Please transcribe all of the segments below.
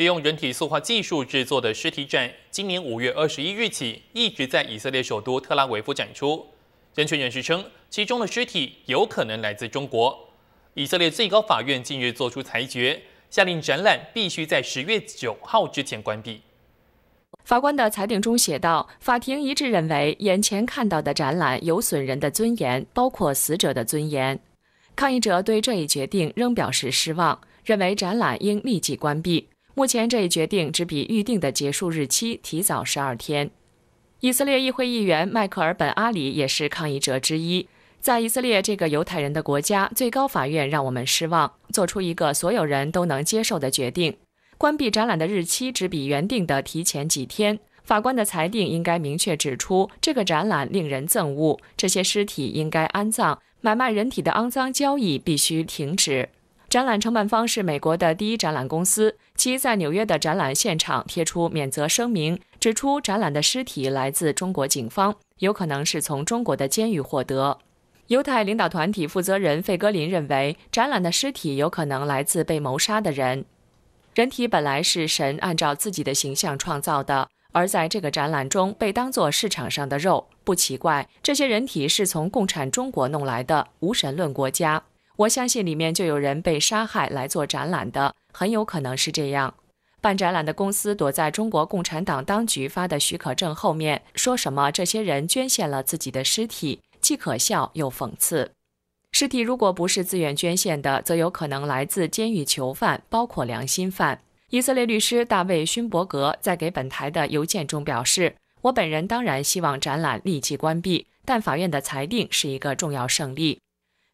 利用人体塑化技术制作的尸体展，今年五月二十一日起一直在以色列首都特拉维夫展出。人权人士称，其中的尸体有可能来自中国。以色列最高法院近日作出裁决，下令展览必须在十月九号之前关闭。法官的裁定中写道：“法庭一致认为，眼前看到的展览有损人的尊严，包括死者的尊严。”抗议者对这一决定仍表示失望，认为展览应立即关闭。目前这一决定只比预定的结束日期提早十二天。以色列议会议员迈克尔·本·阿里也是抗议者之一。在以色列这个犹太人的国家，最高法院让我们失望，做出一个所有人都能接受的决定。关闭展览的日期只比原定的提前几天。法官的裁定应该明确指出，这个展览令人憎恶，这些尸体应该安葬，买卖人体的肮脏交易必须停止。展览承办方是美国的第一展览公司，其在纽约的展览现场贴出免责声明，指出展览的尸体来自中国警方，有可能是从中国的监狱获得。犹太领导团体负责人费格林认为，展览的尸体有可能来自被谋杀的人。人体本来是神按照自己的形象创造的，而在这个展览中被当作市场上的肉，不奇怪。这些人体是从共产中国弄来的无神论国家。我相信里面就有人被杀害来做展览的，很有可能是这样。办展览的公司躲在中国共产党当局发的许可证后面，说什么这些人捐献了自己的尸体，既可笑又讽刺。尸体如果不是自愿捐献的，则有可能来自监狱囚犯，包括良心犯。以色列律师大卫·勋伯格在给本台的邮件中表示：“我本人当然希望展览立即关闭，但法院的裁定是一个重要胜利。”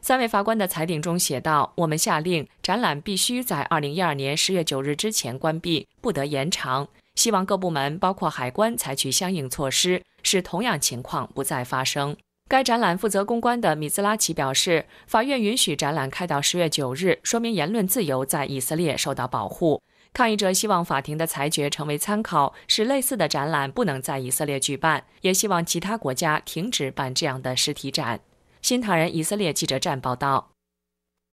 三位法官的裁定中写道：“我们下令展览必须在二零一二年十月九日之前关闭，不得延长。希望各部门，包括海关，采取相应措施，使同样情况不再发生。”该展览负责公关的米兹拉奇表示：“法院允许展览开到十月九日，说明言论自由在以色列受到保护。”抗议者希望法庭的裁决成为参考，使类似的展览不能在以色列举办，也希望其他国家停止办这样的实体展。新唐人以色列记者站报道。